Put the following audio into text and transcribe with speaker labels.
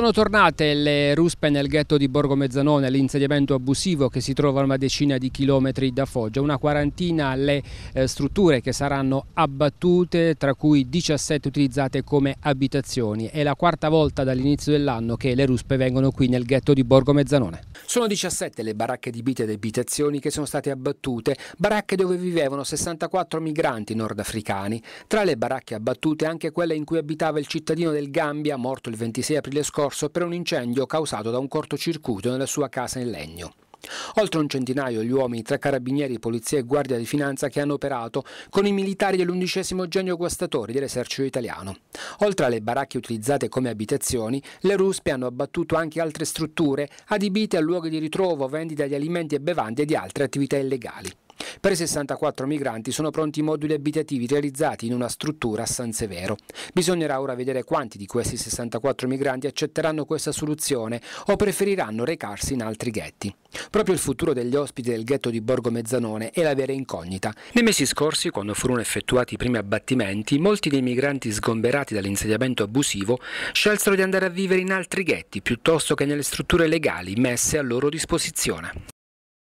Speaker 1: Sono tornate le ruspe nel ghetto di Borgo Mezzanone, l'insediamento abusivo che si trova a una decina di chilometri da Foggia, una quarantina le eh, strutture che saranno abbattute, tra cui 17 utilizzate come abitazioni. È la quarta volta dall'inizio dell'anno che le ruspe vengono qui nel ghetto di Borgo Mezzanone. Sono 17 le baracche di vite ed abitazioni che sono state abbattute, baracche dove vivevano 64 migranti nordafricani. Tra le baracche abbattute anche quella in cui abitava il cittadino del Gambia, morto il 26 aprile scorso, scorso per un incendio causato da un cortocircuito nella sua casa in legno. Oltre un centinaio gli uomini tra carabinieri, polizia e guardia di finanza che hanno operato con i militari dell'undicesimo genio guastatori dell'esercito italiano. Oltre alle baracche utilizzate come abitazioni, le ruspe hanno abbattuto anche altre strutture adibite a luoghi di ritrovo, vendita di alimenti e bevande e di altre attività illegali. Per 64 migranti sono pronti moduli abitativi realizzati in una struttura a San Severo. Bisognerà ora vedere quanti di questi 64 migranti accetteranno questa soluzione o preferiranno recarsi in altri ghetti. Proprio il futuro degli ospiti del ghetto di Borgo Mezzanone è la vera incognita. Nei mesi scorsi, quando furono effettuati i primi abbattimenti, molti dei migranti sgomberati dall'insediamento abusivo scelsero di andare a vivere in altri ghetti piuttosto che nelle strutture legali messe a loro disposizione.